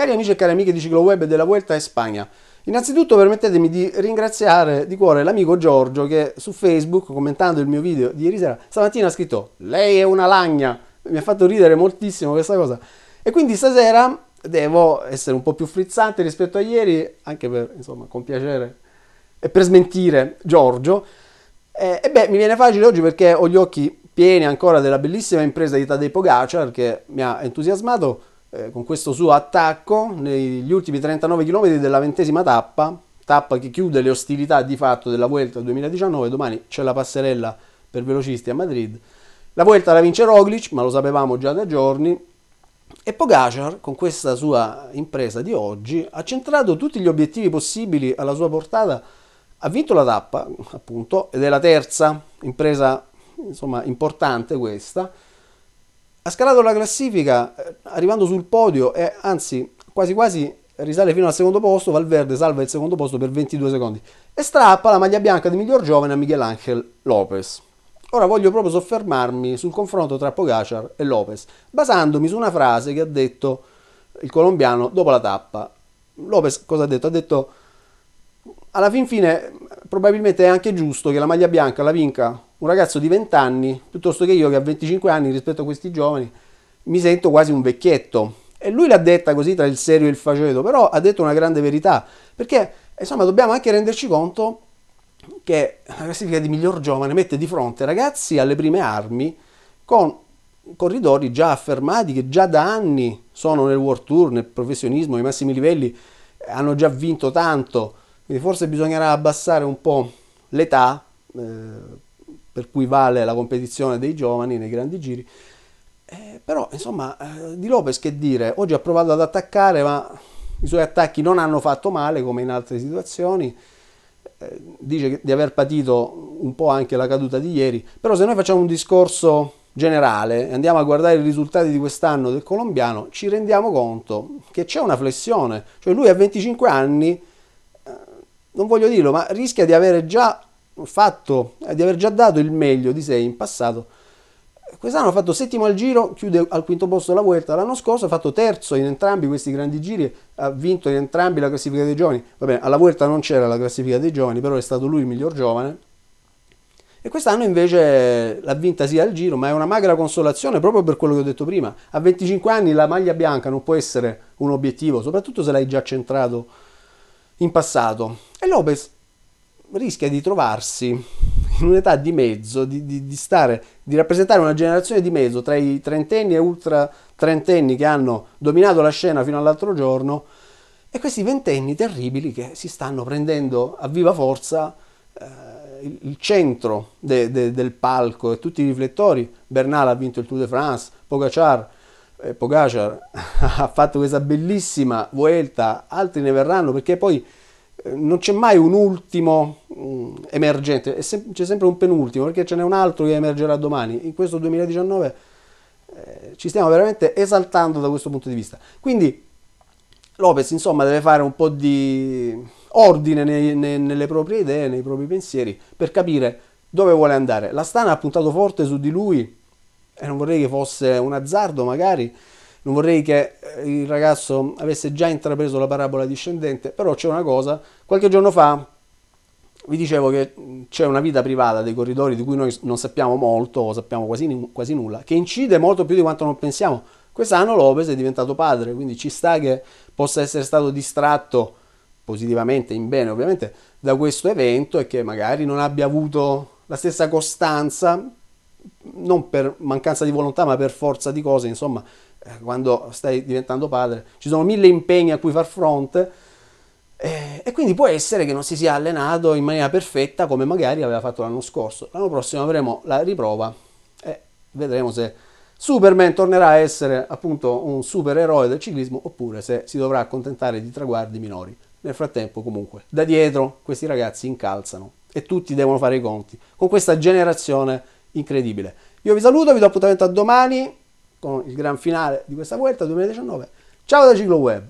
Cari amici e cari amiche di CicloWeb e della Vuelta a Spagna, innanzitutto permettetemi di ringraziare di cuore l'amico Giorgio che su Facebook, commentando il mio video di ieri sera, stamattina ha scritto Lei è una lagna! Mi ha fatto ridere moltissimo questa cosa. E quindi stasera devo essere un po' più frizzante rispetto a ieri, anche per, insomma, compiacere e per smentire Giorgio. Eh, e beh, mi viene facile oggi perché ho gli occhi pieni ancora della bellissima impresa di Tadej Pogacar che mi ha entusiasmato eh, con questo suo attacco negli ultimi 39 km della ventesima tappa, tappa che chiude le ostilità di fatto della Vuelta 2019, domani c'è la passerella per velocisti a Madrid. La Vuelta la vince Roglic, ma lo sapevamo già da giorni, e Pogacar, con questa sua impresa di oggi, ha centrato tutti gli obiettivi possibili alla sua portata, ha vinto la tappa, appunto, ed è la terza impresa insomma, importante questa. Ha scalato la classifica arrivando sul podio e anzi quasi quasi risale fino al secondo posto, Valverde salva il secondo posto per 22 secondi e strappa la maglia bianca di miglior giovane a Miguel Angel Lopez. Ora voglio proprio soffermarmi sul confronto tra Pogacar e Lopez, basandomi su una frase che ha detto il colombiano dopo la tappa. Lopez cosa ha detto? Ha detto alla fin fine probabilmente è anche giusto che la maglia bianca la vinca un ragazzo di 20 anni piuttosto che io che ha 25 anni rispetto a questi giovani mi sento quasi un vecchietto. E lui l'ha detta così tra il serio e il faceto, però ha detto una grande verità, perché insomma dobbiamo anche renderci conto che la classifica di miglior giovane mette di fronte ragazzi alle prime armi con corridori già affermati che già da anni sono nel World Tour, nel professionismo, ai massimi livelli, eh, hanno già vinto tanto, quindi forse bisognerà abbassare un po' l'età eh, per cui vale la competizione dei giovani nei grandi giri eh, però insomma eh, di Lopez che dire, oggi ha provato ad attaccare ma i suoi attacchi non hanno fatto male come in altre situazioni, eh, dice di aver patito un po' anche la caduta di ieri, però se noi facciamo un discorso generale e andiamo a guardare i risultati di quest'anno del colombiano ci rendiamo conto che c'è una flessione, cioè lui a 25 anni, eh, non voglio dirlo, ma rischia di avere già fatto, eh, di aver già dato il meglio di sé in passato quest'anno ha fatto settimo al giro, chiude al quinto posto la Vuelta, l'anno scorso ha fatto terzo in entrambi questi grandi giri, ha vinto in entrambi la classifica dei giovani, va bene, alla Vuelta non c'era la classifica dei giovani, però è stato lui il miglior giovane, e quest'anno invece l'ha vinta sia al giro, ma è una magra consolazione proprio per quello che ho detto prima, a 25 anni la maglia bianca non può essere un obiettivo, soprattutto se l'hai già centrato in passato, e Lopez rischia di trovarsi in un'età di mezzo, di, di, di, stare, di rappresentare una generazione di mezzo tra i trentenni e ultra trentenni che hanno dominato la scena fino all'altro giorno e questi ventenni terribili che si stanno prendendo a viva forza eh, il centro de, de, del palco e tutti i riflettori. Bernal ha vinto il Tour de France, Pogacar, eh, Pogacar ha fatto questa bellissima vuelta, altri ne verranno perché poi non c'è mai un ultimo mm, emergente, c'è sempre un penultimo perché ce n'è un altro che emergerà domani. In questo 2019 eh, ci stiamo veramente esaltando da questo punto di vista. Quindi Lopez, insomma, deve fare un po' di ordine nelle proprie idee, nei propri pensieri per capire dove vuole andare. La Stana ha puntato forte su di lui e non vorrei che fosse un azzardo magari non vorrei che eh, il ragazzo avesse già intrapreso la parabola discendente, però c'è una cosa, qualche giorno fa vi dicevo che c'è una vita privata dei corridori di cui noi non sappiamo molto, o sappiamo quasi, quasi nulla, che incide molto più di quanto non pensiamo. Quest'anno Lopez è diventato padre, quindi ci sta che possa essere stato distratto positivamente, in bene ovviamente, da questo evento e che magari non abbia avuto la stessa costanza non per mancanza di volontà, ma per forza di cose, insomma, eh, quando stai diventando padre, ci sono mille impegni a cui far fronte eh, e quindi può essere che non si sia allenato in maniera perfetta come magari aveva fatto l'anno scorso. L'anno prossimo avremo la riprova e vedremo se Superman tornerà a essere appunto un supereroe del ciclismo oppure se si dovrà accontentare di traguardi minori. Nel frattempo comunque da dietro questi ragazzi incalzano e tutti devono fare i conti con questa generazione incredibile. Io vi saluto, vi do appuntamento a domani con il gran finale di questa Vuelta 2019. Ciao da Ciclo Web!